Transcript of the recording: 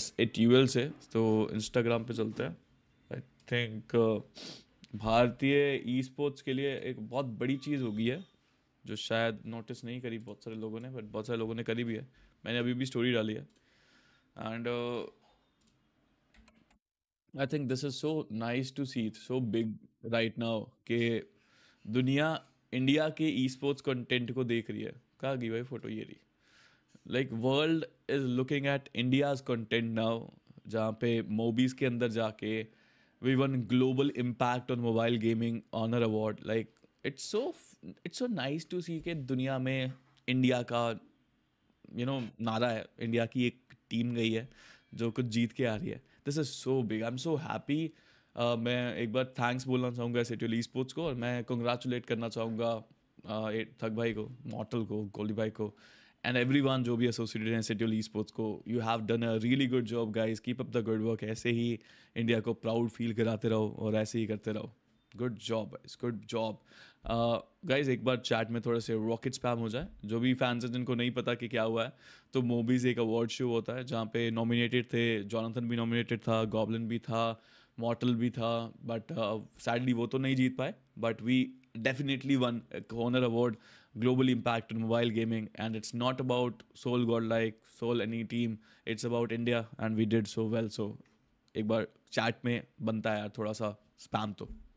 S A ट्यूएल से तो Instagram पे चलते हैं आई थिंक uh, भारतीय ई स्पोर्ट्स के लिए एक बहुत बड़ी चीज़ होगी है जो शायद नोटिस नहीं करी बहुत सारे लोगों ने बट बहुत सारे लोगों ने करी भी है मैंने अभी भी स्टोरी डाली है and I think this is so nice to see so big right now के दुनिया इंडिया के ई स्पोर्ट्स कंटेंट को देख रही है कहा गई भाई फोटो ये रही like world is looking at India's content now जहाँ पे मोबीज़ के अंदर जाके we won global impact on mobile gaming honour award like it's so it's so nice to see के दुनिया में इंडिया का यू नो नारा है इंडिया की एक टीम गई है जो कुछ जीत के आ रही है this is so big I am so happy मैं एक बार थैंक्स बोलना चाहूँगा सिटी स्पोर्ट्स को और मैं कंग्रेचुलेट करना चाहूँगा थक uh, भाई को मॉटल को गोली भाई को and everyone जो भी associated है Setio Esports को you have done a really good job guys keep up the good work ऐसे ही इंडिया को proud feel कराते रहो और ऐसे ही करते रहो good job it's good job guys एक बार चैट में थोड़ा से रॉकेट स्पैम हो जाए जो भी फैंस हैं जिनको नहीं पता कि क्या हुआ है तो मोबीज एक अवार्ड शो होता है जहाँ पे नॉमिनेटेड थे जॉनथन भी नॉमिनेटेड था गॉबलिन भी था मॉटल भी था बट सैडली uh, वो तो नहीं जीत पाए but we definitely won honour award global impact in mobile gaming and it's not about Soul Godlike Soul any team it's about India and we did so well so एक बार chat में बनता है यार थोड़ा सा spam तो